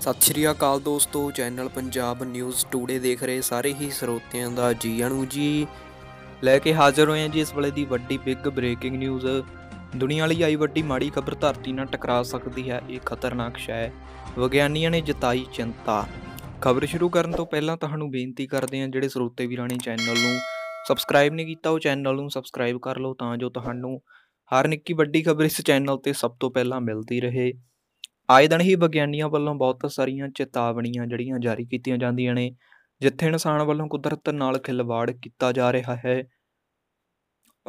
ਸਤਿ ਸ਼੍ਰੀ ਅਕਾਲ ਦੋਸਤੋ channel Punjab news today ਦੇਖ ਰਹੇ ਸਾਰੇ ਹੀ ਸਰੋਤਿਆਂ ਦਾ ਜੀ ਆਣੂ ਜੀ ਲੈ ਕੇ ਹਾਜ਼ਰ ਹੋਏ ਹਾਂ ਜੀ ਇਸ ਵੇਲੇ ਦੀ ਵੱਡੀ ਬਿਗ ਬ੍ਰੇਕਿੰਗ ਨਿਊਜ਼ ਦੁਨੀਆ ਲਈ ਆਈ ਵੱਡੀ ਮਾੜੀ ਖਬਰ ਧਰਤੀ ਨਾਲ ਟਕਰਾ ਸਕਦੀ ਹੈ ਇਹ ਖਤਰਨਾਕ ਸ਼ੈ ਵਿਗਿਆਨੀਆਂ ਨੇ ਜਤਾਈ ਚਿੰਤਾ ਖਬਰ ਸ਼ੁਰੂ ਕਰਨ ਤੋਂ ਪਹਿਲਾਂ ਤੁਹਾਨੂੰ ਬੇਨਤੀ ਕਰਦੇ ਹਾਂ ਜਿਹੜੇ ਸਰੋਤੇ ਵੀਰਾਂ ਨੇ ਚੈਨਲ ਨੂੰ ਸਬਸਕ੍ਰਾਈਬ ਨਹੀਂ ਕੀਤਾ ਉਹ ਚੈਨਲ ਨੂੰ ਸਬਸਕ੍ਰਾਈਬ ਕਰ ਲਓ ਤਾਂ ਜੋ ਤੁਹਾਨੂੰ ਹਰ ਨਿੱਕੀ ਵੱਡੀ ਖਬਰ ਇਸ ਚੈਨਲ ਤੇ ਸਭ ਤੋਂ ਪਹਿਲਾਂ ਮਿਲਦੀ ਰਹੇ ਆਏ ਦਿਨ ਹੀ ਵਿਗਿਆਨੀਆਂ ਵੱਲੋਂ ਬਹੁਤ ਸਾਰੀਆਂ ਚੇਤਾਵਨੀਆਂ ਜਿਹੜੀਆਂ ਜਾਰੀ ਕੀਤੀਆਂ ਜਾਂਦੀਆਂ ਨੇ ਜਿੱਥੇ ਇਨਸਾਨ ਵੱਲੋਂ ਕੁਦਰਤ ਨਾਲ ਖਿਲਵਾੜ ਕੀਤਾ ਜਾ ਰਿਹਾ ਹੈ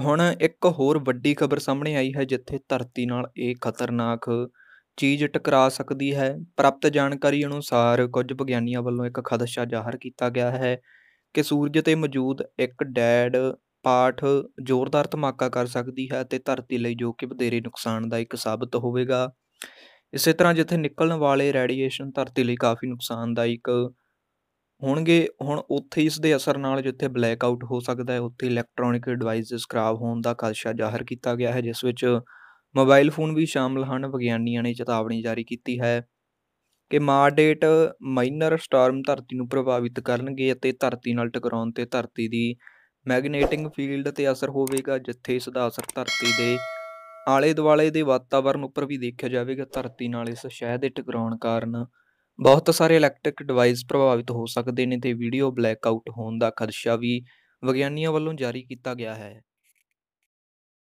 ਹੁਣ ਇੱਕ ਹੋਰ ਵੱਡੀ ਖਬਰ ਸਾਹਮਣੇ ਆਈ ਹੈ ਜਿੱਥੇ ਧਰਤੀ ਨਾਲ ਇਹ ਖਤਰਨਾਕ ਚੀਜ਼ ਟਕਰਾ ਸਕਦੀ ਹੈ ਪ੍ਰਾਪਤ ਜਾਣਕਾਰੀ ਅਨੁਸਾਰ ਕੁਝ ਵਿਗਿਆਨੀਆਂ ਵੱਲੋਂ ਇੱਕ ਖਦਸ਼ਾ ਜ਼ਾਹਰ ਕੀਤਾ ਗਿਆ ਹੈ ਕਿ ਸੂਰਜ ਤੇ ਮੌਜੂਦ ਇੱਕ ਡੈਡ ਪਾਠ ਜ਼ੋਰਦਾਰ ਧਮਾਕਾ ਕਰ ਸਕਦੀ ਹੈ ਤੇ ਧਰਤੀ ਲਈ ਜੋ ਕਿ ਦਾ ਨੁਕਸਾਨਦਾਇਕ ਸਾਬਤ ਹੋਵੇਗਾ ਇਸੇ ਤਰ੍ਹਾਂ ਜਿੱਥੇ ਨਿਕਲਣ ਵਾਲੇ ਰੇਡੀਏਸ਼ਨ ਧਰਤੀ ਲਈ ਕਾਫੀ ਨੁਕਸਾਨਦਾਇਕ ਹੋਣਗੇ ਹੁਣ ਉੱਥੇ ਇਸ ਦੇ ਅਸਰ ਨਾਲ ਜਿੱਥੇ ਬਲੈਕ ਆਊਟ ਹੋ ਸਕਦਾ ਹੈ ਉੱਥੇ ਇਲੈਕਟ੍ਰੋਨਿਕ ਡਿਵਾਈਸਸ ਖਰਾਬ ਹੋਣ ਦਾ ਖਦਸ਼ਾ ਜ਼ਾਹਰ ਕੀਤਾ ਗਿਆ ਹੈ ਜਿਸ ਵਿੱਚ ਮੋਬਾਈਲ ਫੋਨ ਵੀ ਸ਼ਾਮਲ ਹਨ ਵਿਗਿਆਨੀਆਂ ਨੇ ਚੇਤਾਵਨੀ ਜਾਰੀ ਕੀਤੀ ਹੈ ਕਿ ਮਾਰਡੇਟ ਮਾਈਨਰ ਸਟਾਰਮ ਧਰਤੀ ਨੂੰ ਪ੍ਰਭਾਵਿਤ ਕਰਨਗੇ ਅਤੇ ਧਰਤੀ ਨਾਲ ਟਕਰਾਉਣ ਤੇ ਧਰਤੀ ਦੀ ਮੈਗਨੇਟਿੰਗ ਫੀਲਡ ਤੇ ਅਸਰ ਹੋਵੇਗਾ ਜਿੱਥੇ ਇਸ ਦਾ ਅਸਰ ਧਰਤੀ ਦੇ ਆਲੇ ਦੁਆਲੇ ਦੇ ਵਾਤਾਵਰਣ ਉੱਪਰ ਵੀ ਦੇਖਿਆ ਜਾਵੇਗਾ ਧਰਤੀ ਨਾਲ ਇਸ ਸ਼ਹਿ ਦੇ ਟਕਰਾਉਣ ਕਾਰਨ ਬਹੁਤ ਸਾਰੇ ਇਲੈਕਟ੍ਰਿਕ ਡਿਵਾਈਸ ਪ੍ਰਭਾਵਿਤ ਹੋ ਸਕਦੇ ਨੇ ਤੇ ਵੀਡੀਓ ਬਲੈਕ ਆਊਟ ਹੋਣ ਦਾ ਖਦਸ਼ਾ ਵੀ ਵਿਗਿਆਨੀਆਂ ਵੱਲੋਂ ਜਾਰੀ ਕੀਤਾ ਗਿਆ ਹੈ